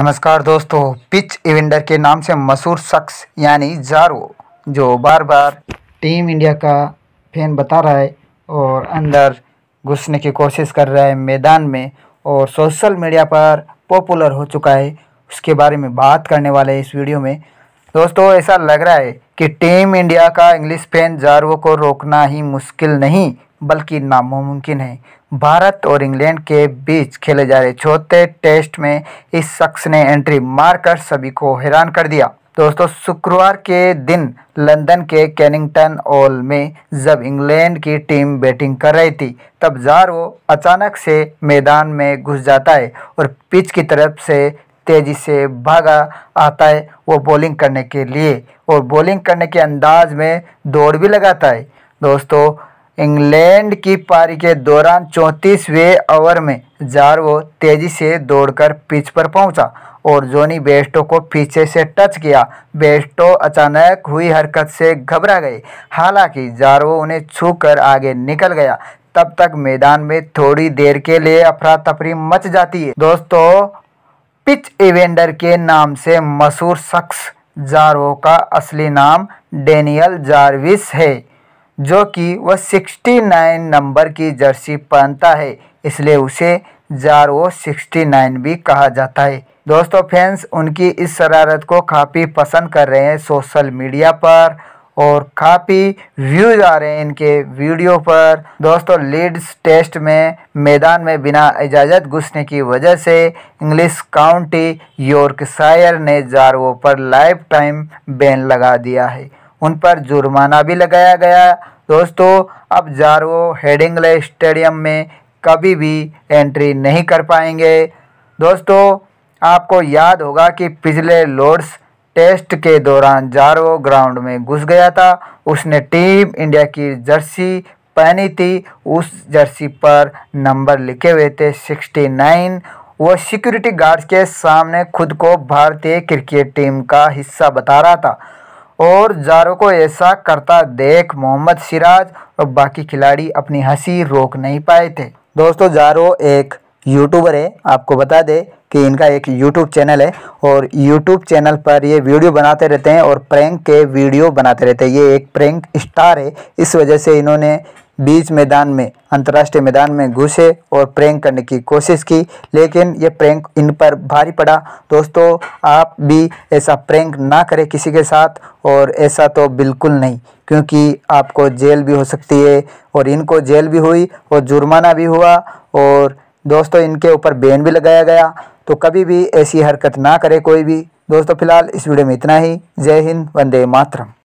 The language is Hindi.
नमस्कार दोस्तों पिच इवेंडर के नाम से मशहूर शख्स यानी जारो जो बार बार टीम इंडिया का फैन बता रहा है और अंदर घुसने की कोशिश कर रहा है मैदान में और सोशल मीडिया पर पॉपुलर हो चुका है उसके बारे में बात करने वाले इस वीडियो में दोस्तों ऐसा लग रहा है कि टीम इंडिया का इंग्लिश फैन जारवो को रोकना ही मुश्किल नहीं बल्कि नामुमकिन है भारत और इंग्लैंड के बीच खेले जा रहे चौथे टेस्ट में इस शख्स ने एंट्री मारकर सभी को हैरान कर दिया दोस्तों शुक्रवार के दिन लंदन के कैनिंगटन ऑल में जब इंग्लैंड की टीम बैटिंग कर रही थी तब जारवो अचानक से मैदान में घुस जाता है और पिच की तरफ से तेज़ी से भागा आता है वो बॉलिंग करने के लिए और बॉलिंग करने के अंदाज में दौड़ भी लगाता है दोस्तों इंग्लैंड की पारी के दौरान चौंतीसवें ओवर में जारवो तेज़ी से दौड़कर पिच पर पहुंचा और जोनी बेस्टो को पीछे से टच किया बेस्टो अचानक हुई हरकत से घबरा गए हालांकि जारवो उन्हें छूकर आगे निकल गया तब तक मैदान में थोड़ी देर के लिए अफरा तफरी मच जाती है दोस्तों पिच इवेंडर के नाम से मशहूर शख्स जारो का असली नाम डेनियल जारविस है जो कि वह 69 नंबर की जर्सी पहनता है इसलिए उसे जारो 69 भी कहा जाता है दोस्तों फैंस उनकी इस शरारत को काफ़ी पसंद कर रहे हैं सोशल मीडिया पर और काफ़ी व्यूज़ आ रहे हैं इनके वीडियो पर दोस्तों लीड्स टेस्ट में मैदान में बिना इजाज़त घुसने की वजह से इंग्लिश काउंटी यॉर्कशायर ने जारवो पर लाइफ टाइम बैन लगा दिया है उन पर जुर्माना भी लगाया गया दोस्तों अब जारवो हेडिंगले स्टेडियम में कभी भी एंट्री नहीं कर पाएंगे दोस्तों आपको याद होगा कि पिछले लोड्स टेस्ट के दौरान जारवो ग्राउंड में घुस गया था उसने टीम इंडिया की जर्सी पहनी थी उस जर्सी पर नंबर लिखे हुए थे 69 वह सिक्योरिटी गार्ड्स के सामने खुद को भारतीय क्रिकेट टीम का हिस्सा बता रहा था और जारो को ऐसा करता देख मोहम्मद सिराज और बाकी खिलाड़ी अपनी हंसी रोक नहीं पाए थे दोस्तों जारो एक यूट्यूबर है आपको बता दें कि इनका एक यूट्यूब चैनल है और यूट्यूब चैनल पर ये वीडियो बनाते रहते हैं और प्रैंक के वीडियो बनाते रहते हैं ये एक प्रैंक स्टार है इस वजह से इन्होंने बीच मैदान में अंतर्राष्ट्रीय मैदान में घुसे और प्रैंक करने की कोशिश की लेकिन ये प्रैंक इन पर भारी पड़ा दोस्तों आप भी ऐसा प्रैंक ना करें किसी के साथ और ऐसा तो बिल्कुल नहीं क्योंकि आपको जेल भी हो सकती है और इनको जेल भी हुई और जुर्माना भी हुआ और दोस्तों इनके ऊपर बैन भी लगाया गया तो कभी भी ऐसी हरकत ना करे कोई भी दोस्तों फिलहाल इस वीडियो में इतना ही जय हिंद वंदे मातरम